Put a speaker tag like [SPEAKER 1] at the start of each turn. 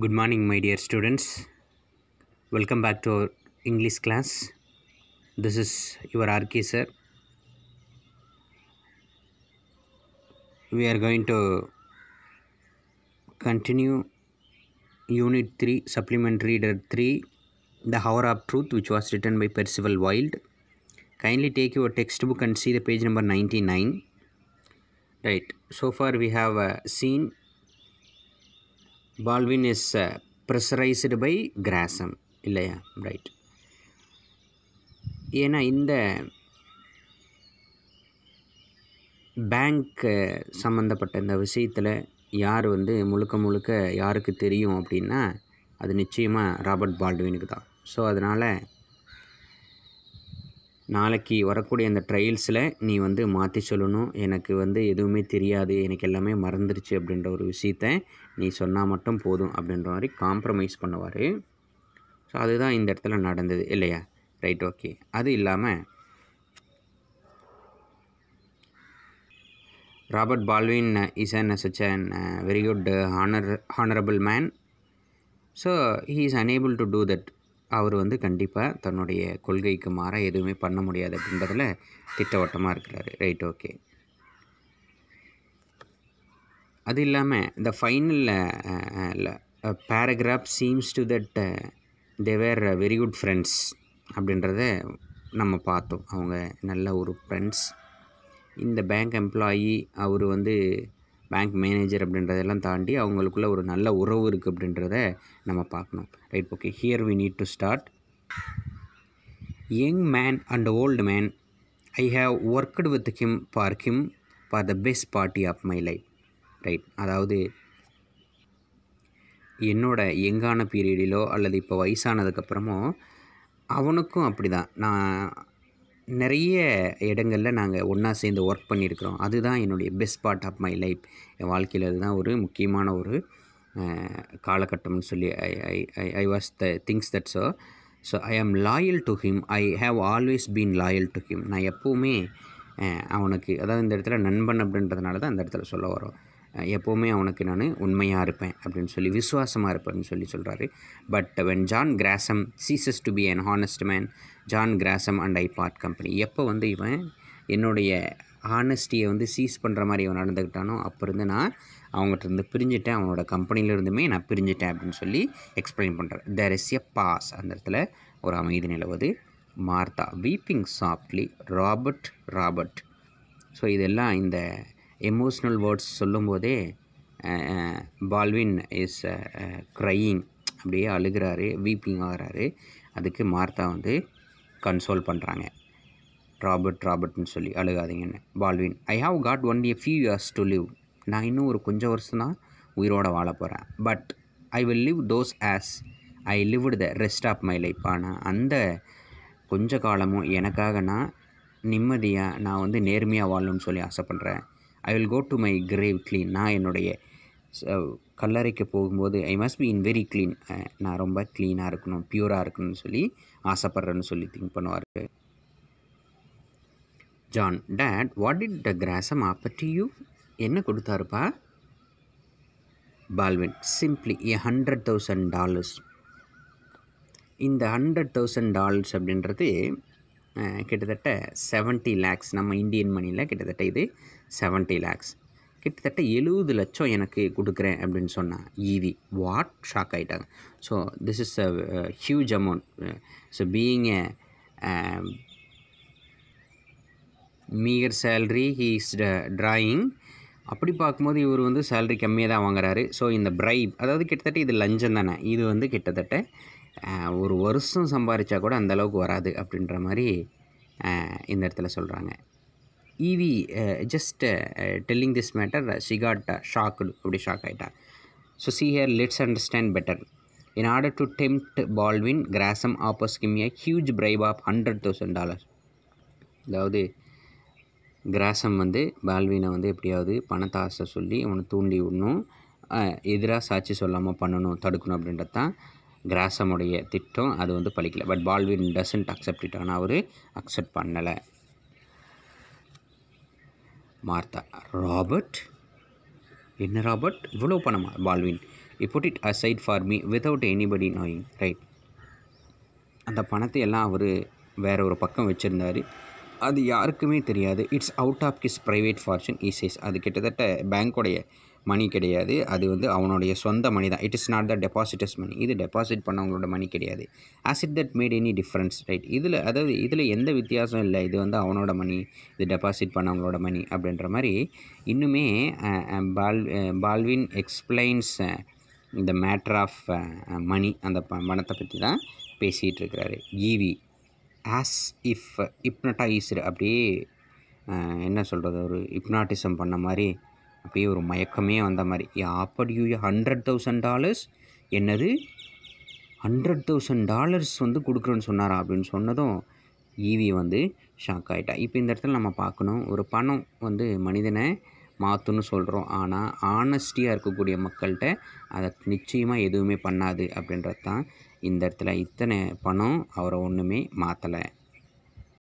[SPEAKER 1] Good morning, my dear students. Welcome back to our English class. This is your RK sir. We are going to continue Unit 3, Supplement Reader 3, The Hour of Truth, which was written by Percival Wilde. Kindly take your textbook and see the page number 99. Right, so far we have uh, seen Baldwin is pressurised by Gresham இல்லையா right ஏன்னா இந்த பேங்க்கு சம்மந்தப்பட்ட இந்த விஷயத்தில் யார் வந்து முழுக்க முழுக்க யாருக்கு தெரியும் அப்படின்னா அது நிச்சயமாக ராபர்ட் பால்டுவினுக்கு தான் ஸோ அதனால் நாளைக்கு வரக்கூடிய அந்த ட்ரையல்ஸில் நீ வந்து மாற்றி சொல்லணும் எனக்கு வந்து எதுவுமே தெரியாது எனக்கு எல்லாமே மறந்துருச்சு அப்படின்ற ஒரு விஷயத்த நீ சொன்னால் மட்டும் போதும் அப்படின்ற மாதிரி காம்ப்ரமைஸ் பண்ணுவார் ஸோ அதுதான் இந்த இடத்துல நடந்தது இல்லையா ரைட் ஓகே அது இல்லாமல் Robert Baldwin is an such an very good honour honourable man so he is unable to do that அவர் வந்து கண்டிப்பாக தன்னுடைய கொள்கைக்கு மாற எதுவுமே பண்ண முடியாது அப்படின்றதில் திட்டவட்டமாக இருக்கிறாரு ரைட் ஓகே அது இல்லாமல் இந்த ஃபைனலில் paragraph seems to that they were very good friends அப்படின்றத நம்ம பார்த்தோம் அவங்க நல்ல ஒரு ஃப்ரெண்ட்ஸ் இந்த பேங்க் எம்ப்ளாயி அவர் வந்து பேங்க் மேனேஜர் அப்படின்றதெல்லாம் தாண்டி அவங்களுக்குள்ள ஒரு நல்ல உறவு இருக்குது அப்படின்றத நம்ம பார்க்கணும் right okay here we need to start young man and old man I have worked with him for him for the best party of my life right அதாவது என்னோட எங்கான பீரியடிலோ அல்லது இப்போ வயசானதுக்கப்புறமோ அவனுக்கும் அப்படி தான் நான் நிறைய இடங்களில் நாங்கள் ஒன்றா சேர்ந்து ஒர்க் பண்ணியிருக்கிறோம் அதுதான் என்னுடைய best part of my life என் வாழ்க்கையில் அதுதான் ஒரு முக்கியமான ஒரு காலகட்டம்னு சொல்லி I I I I was the things that so so I am loyal to him I have always been loyal to him நான் எப்போவுமே அவனுக்கு அதாவது இந்த இடத்துல நண்பன் அப்படின்றதுனால தான் அந்த இடத்துல சொல்ல வரோம் எப்போவுமே அவனுக்கு நான் உண்மையாக இருப்பேன் அப்படின்னு சொல்லி விசுவாசமாக இருப்பேன்னு சொல்லி சொல்கிறாரு but when John Gresham ceases to be an honest man John Gresham and I part company எப்போ வந்து இவன் என்னுடைய ஹானஸ்டியை வந்து சீஸ் பண்ணுற மாதிரி இவன் நடந்துக்கிட்டானோ அப்போ இருந்து நான் அவங்ககிட்ட இருந்து பிரிஞ்சுட்டேன் அவனோட கம்பெனியிலிருந்துமே நான் பிரிஞ்சுட்டேன் அப்படின்னு சொல்லி எக்ஸ்பிளைன் பண்ணுறேன் தேர் இஸ் எ பாஸ் அந்த இடத்துல ஒரு அமைதி நிலவுது Martha weeping softly Robert Robert so இதெல்லாம் இந்த எமோஷ்னல் வேர்ட்ஸ் சொல்லும்போதே பால்வின் இஸ் க்ரையிங் அப்படியே அழுகிறாரு வீப்பிங் ஆகிறாரு அதுக்கு மார்த்தா வந்து கன்சோல் பண்ணுறாங்க ராபர்ட் ராபர்ட்னு சொல்லி அழுகாதீங்கன்னு Baldwin I have got only a few years to live நான் இன்னும் ஒரு கொஞ்சம் வருஷம் தான் உயிரோடு வாழ போகிறேன் but I will live those as I live the rest of my life ஆனால் அந்த கொஞ்ச காலமும் எனக்காக நான் நிம்மதியாக நான் வந்து நேர்மையாக வாழணும்னு சொல்லி ஆசைப்பட்றேன் I will go to my grave clean நான் என்னுடைய கல்லறைக்கு போகும்போது I must be in very clean நான் ரொம்ப க்ளீனாக இருக்கணும் பியூராக இருக்கணும்னு சொல்லி ஆசைப்பட்றேன்னு சொல்லி திங்க் பண்ணுவார் John did what it the Gresham offered you என்ன கொடுத்தாருப்பா Baldwin simply a hundred thousand dollars இந்த ஹண்ட்ரட் தௌசண்ட் டாலர்ஸ் அப்படின்றது கிட்டத்தட்ட செவன்ட்டி லேக்ஸ் நம்ம இந்தியன் மணியில் கிட்டத்தட்ட இது செவன்ட்டி லேக்ஸ் கிட்டத்தட்ட எழுபது லட்சம் எனக்கு கொடுக்குறேன் அப்படின்னு சொன்னால் ஈவி வாட் ஷாக் ஆகிட்டாங்க so this is a huge amount so being a meagre salary he is drawing அப்படி பார்க்கும்போது இவர் வந்து சேல்ரி கம்மியாக தான் வாங்குறாரு ஸோ இந்த பிரைப் அதாவது கிட்டத்தட்ட இது லஞ்சம் தானே இது வந்து கிட்டத்தட்ட ஒரு வருஷம் சம்பாதிச்சா கூட அந்தளவுக்கு வராது அப்படின்ற மாதிரி இந்த இடத்துல சொல்கிறாங்க even just telling this matter she got shocked அப்படி ஷாக் ஆகிட்டா so see here let's understand better in order to tempt Baldwin Grasham offers him a huge bribe of hundred thousand dollars அதாவது கிராசம் வந்து பால்வினை வந்து எப்படியாவது பணத்தாசை சொல்லி அவனை தூண்டி விடணும் எதிராக சாட்சி சொல்லாமல் பண்ணணும் தடுக்கணும் அப்படின்றது தான் கிராசமுடைய திட்டம் அது வந்து பழிக்கலை but Baldwin doesn't accept it ஆனால் அவர் அக்செப்ட் பண்ணலை மார்த்தா ராபர்ட் என்ன ராபர்ட் இவ்வளோ பணமா Baldwin I put it aside for me without anybody knowing right அந்த பணத்தை எல்லாம் அவர் வேற ஒரு பக்கம் வச்சுருந்தார் அது யாருக்குமே தெரியாது it's out of his private fortune is his அது கிட்டத்தட்ட பேங்க்கோடைய மணி கிடையாது அது வந்து அவனுடைய சொந்த மணி தான் it is not the depositors money இது டெபாசிட் பண்ணவங்களோட மணி கிடையாது it that made any difference right இதில் அதாவது இதில் எந்த வித்தியாசம் இல்லை இது வந்து அவனோட மணி இது டெபாசிட் பண்ணவங்களோட மணி அப்படின்ற மாதிரி இன்னுமே பால் பால்வின் எக்ஸ்பிளைன்ஸ் இந்த மேட்ரு ஆஃப் மணி அந்த பணத்தை பற்றி தான் பேசிகிட்டு இருக்கிறாரு ஈவி ஆஸ் இஃப் இப்னட்டா இப்னடைஸ்டு அப்படியே என்ன சொல்கிறது ஒரு இப்னாட்டிசம் பண்ண மாதிரி அப்படியே ஒரு மயக்கமே வந்த மாதிரி அப்படி யூ ஹண்ட்ரட் தௌசண்ட் டாலர்ஸ் என்னது ஹண்ட்ரட் தௌசண்ட் டாலர்ஸ் வந்து கொடுக்குறோன்னு சொன்னாரா அப்படின்னு சொன்னதும் ஈவி வந்து ஷாக் ஆகிட்டா இப்போ இந்த இடத்துல நம்ம பார்க்கணும் ஒரு பணம் வந்து மனிதனை மாற்றுன்னு சொல்கிறோம் ஆனால் ஆனஸ்டியாக இருக்கக்கூடிய மக்கள்கிட்ட அதை நிச்சயமாக எதுவுமே பண்ணாது அப்படின்றது தான் இந்த இடத்துல இத்தனை பணம் அவரை ஒன்றுமே மாற்றலை